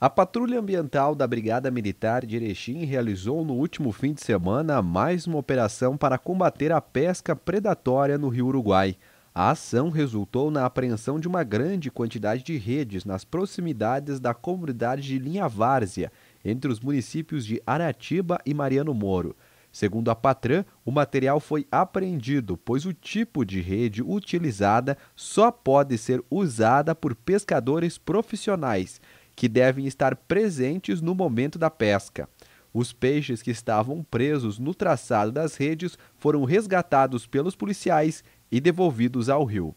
A Patrulha Ambiental da Brigada Militar de Erechim realizou no último fim de semana mais uma operação para combater a pesca predatória no Rio Uruguai. A ação resultou na apreensão de uma grande quantidade de redes nas proximidades da comunidade de Linha Várzea, entre os municípios de Aratiba e Mariano Moro. Segundo a Patran, o material foi apreendido, pois o tipo de rede utilizada só pode ser usada por pescadores profissionais que devem estar presentes no momento da pesca. Os peixes que estavam presos no traçado das redes foram resgatados pelos policiais e devolvidos ao rio.